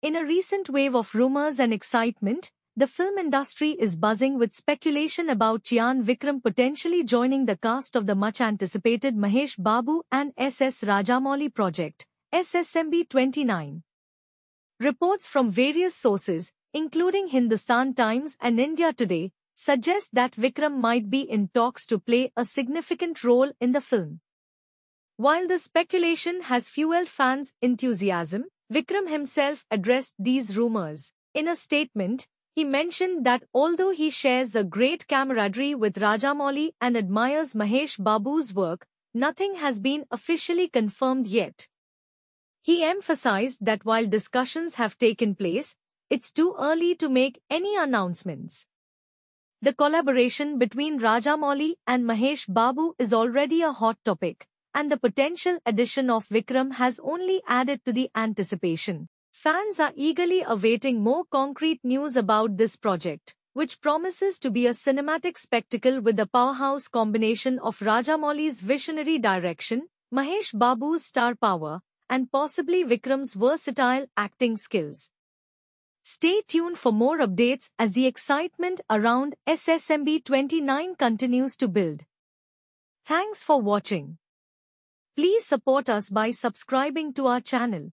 In a recent wave of rumors and excitement, the film industry is buzzing with speculation about Chian Vikram potentially joining the cast of the much-anticipated Mahesh Babu and SS Rajamouli project, SSMB 29. Reports from various sources, including Hindustan Times and India Today, suggest that Vikram might be in talks to play a significant role in the film. While the speculation has fueled fans' enthusiasm, Vikram himself addressed these rumors. In a statement, he mentioned that although he shares a great camaraderie with Rajamouli and admires Mahesh Babu's work, nothing has been officially confirmed yet. He emphasized that while discussions have taken place, it's too early to make any announcements. The collaboration between Rajamouli and Mahesh Babu is already a hot topic, and the potential addition of Vikram has only added to the anticipation. Fans are eagerly awaiting more concrete news about this project, which promises to be a cinematic spectacle with a powerhouse combination of Rajamouli's visionary direction, Mahesh Babu's star power, and possibly Vikram's versatile acting skills. Stay tuned for more updates as the excitement around SSMB 29 continues to build. Thanks for watching. Please support us by subscribing to our channel.